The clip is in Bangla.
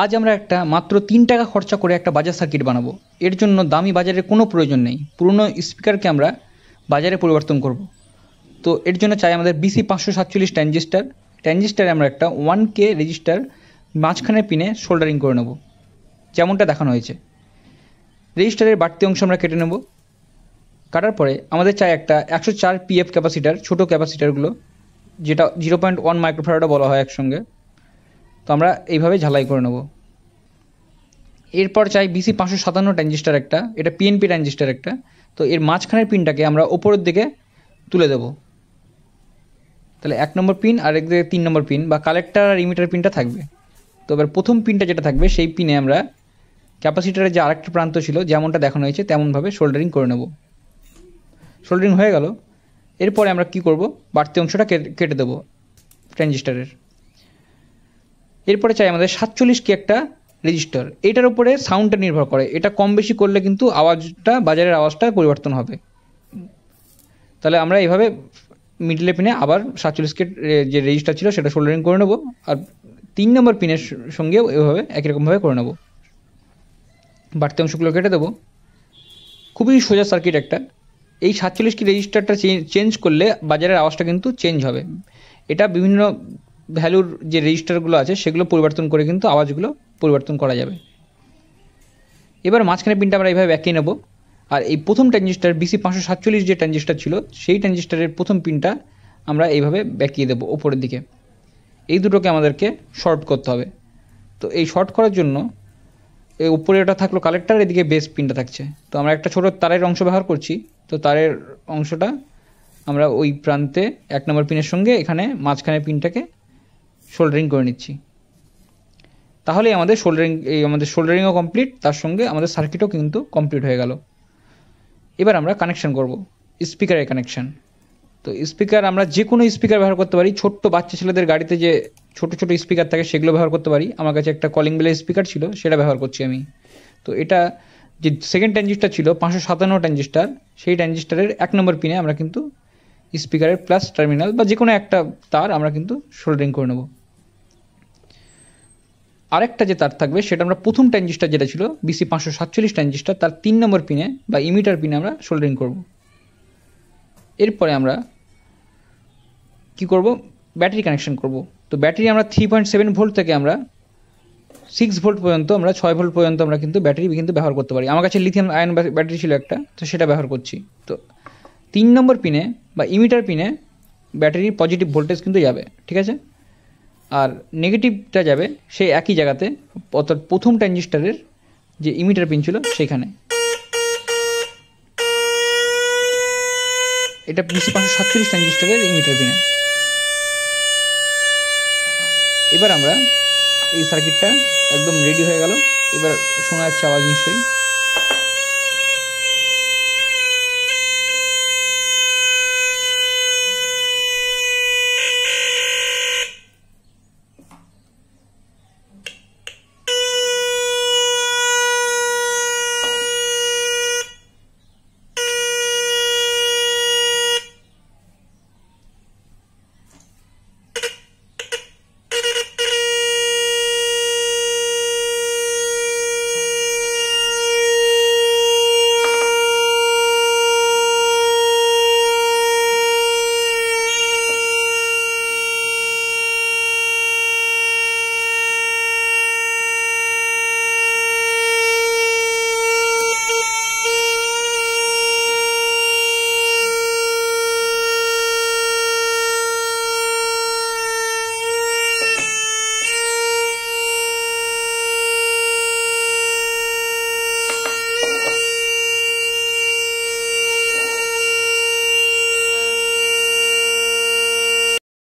আজ আমরা একটা মাত্র তিন টাকা খরচা করে একটা বাজার সার্কিট বানাবো এর জন্য দামি বাজারের কোনো প্রয়োজন নেই পুরনো স্পিকারকে আমরা বাজারে পরিবর্তন করব তো এর জন্য চাই আমাদের বিসি পাঁচশো সাতচল্লিশ ট্যানজিস্টার ট্যানজিস্টারে আমরা একটা ওয়ান কে রেজিস্টার মাঝখানে পিনে শোল্ডারিং করে নেব যেমনটা দেখানো হয়েছে রেজিস্টারের বাড়তি অংশ আমরা কেটে নেব কাটার পরে আমাদের চাই একটা একশো চার পিএফ ক্যাপাসিটার ছোটো ক্যাপাসিটারগুলো যেটা জিরো পয়েন্ট ওয়ান মাইক্রোফ্যারাডও বলা হয় একসঙ্গে তো আমরা এইভাবে ঝালাই করে নেব এরপর চাই বিসি পাঁচশো সাতান্ন ট্রানজিস্টার একটা এটা পিএনপি ট্রানজিস্টার একটা তো এর মাঝখানের পিনটাকে আমরা ওপরের দিকে তুলে দেব তাহলে এক নম্বর পিন আর একদিকে তিন নম্বর পিন বা কালেক্টার আর ইমিটার পিনটা থাকবে তো এবার প্রথম পিনটা যেটা থাকবে সেই পিনে আমরা ক্যাপাসিটারের যে আরেকটা প্রান্ত ছিল যেমনটা দেখানো হয়েছে তেমনভাবে শোল্ডারিং করে নেব শোল্ডারিং হয়ে গেল এরপরে আমরা কি করব বাড়তি অংশটা কেটে দেবো ট্রানজিস্টারের এরপরে চাই আমাদের সাতচল্লিশ কি একটা রেজিস্টার এটার উপরে সাউন্ডটা নির্ভর করে এটা কম বেশি করলে কিন্তু আওয়াজটা বাজারের আওয়াজটা পরিবর্তন হবে তাহলে আমরা এইভাবে মিডলে পিনে আবার সাতচল্লিশ কে যে রেজিস্টার ছিল সেটা সোল্ডারিং করে নেবো আর তিন নম্বর পিনের সঙ্গেও এভাবে একই রকমভাবে করে নেবো বাড়তি অংশগুলো কেটে দেবো খুবই সোজা সার্কিট একটা এই সাতচল্লিশ কি রেজিস্টারটা চেঞ্জ করলে বাজারের আওয়াজটা কিন্তু চেঞ্জ হবে এটা বিভিন্ন ভ্যালুর যে রেজিস্টারগুলো আছে সেগুলো পরিবর্তন করে কিন্তু আওয়াজগুলো পরিবর্তন করা যাবে এবার মাঝখানে পিনটা আমরা এইভাবে এঁকে নেব আর এই প্রথম ট্রানজিস্টার বিসি পাঁচশো সাতচল্লিশ যে ট্রানজিস্টার ছিল সেই ট্রানজিস্টারের প্রথম পিনটা আমরা এইভাবে ব্যাকিয়ে দেবো ওপরের দিকে এই দুটোকে আমাদেরকে শর্ট করতে হবে তো এই শর্ট করার জন্য এই উপরে এটা থাকলো কালেক্টার এদিকে বেস পিনটা থাকছে তো আমরা একটা ছোট তারের অংশ ব্যবহার করছি তো তারের অংশটা আমরা ওই প্রান্তে এক নম্বর পিনের সঙ্গে এখানে মাঝখানে পিনটাকে শোল্ডারিং করে নিচ্ছি তাহলে আমাদের শোল্ডারিং এই আমাদের শোল্ডারিংও কমপ্লিট তার সঙ্গে আমাদের সার্কিটও কিন্তু কমপ্লিট হয়ে গেল এবার আমরা কানেকশান করব স্পিকারের কানেকশান তো স্পিকার আমরা যে কোনো স্পিকার ব্যবহার করতে পারি ছোট্ট বাচ্চা ছেলেদের গাড়িতে যে ছোট ছোট স্পিকার থাকে সেগুলো ব্যবহার করতে পারি আমার কাছে একটা কলিং বেলের স্পিকার ছিল সেটা ব্যবহার করছি আমি তো এটা যে সেকেন্ড ট্যানজিস্টার ছিল পাঁচশো সাতান্ন ট্যানজিস্টার সেই ট্যানজিস্টারের এক নম্বর পিনে আমরা কিন্তু স্পিকারের প্লাস টার্মিনাল বা যে কোনো একটা তার আমরা কিন্তু শোল্ডারিং করে নেবো আরেকটা যে তার থাকবে সেটা আমরা প্রথম ট্যানজিস্টার যেটা ছিল বিসি পাঁচশো সাতচল্লিশ ট্যানজিস্টার তার তিন নম্বর পিনে বা ইমিটার পিনে আমরা সোল্ডারিং করব এরপরে আমরা কি করব ব্যাটারি কানেকশন করব তো ব্যাটারি আমরা থ্রি পয়েন্ট সেভেন ভোল্ট থেকে আমরা সিক্স ভোল্ট পর্যন্ত আমরা ছয় ভোল্ট পর্যন্ত আমরা কিন্তু ব্যাটারি কিন্তু ব্যবহার করতে পারি আমার কাছে লিথিয়াম আয়ন ব্যাটারি ছিল একটা তো সেটা ব্যবহার করছি তো তিন নম্বর পিনে বা ইমিটার পিনে ব্যাটারির পজিটিভ ভোল্টেজ কিন্তু যাবে ঠিক আছে আর নেগেটিভটা যাবে সেই একই জায়গাতে অর্থাৎ প্রথম ট্রানজিস্টারের যে ইমিটার পিন ছিল সেখানে এটা পিসি পাঁচশো সাতচল্লিশ ট্রানজিস্টারের ইমিটার পিনে এবার আমরা এই সার্কিটটা একদম রেডি হয়ে গেল এবার শোনা যাচ্ছে আওয়াজ নিশ্চয়ই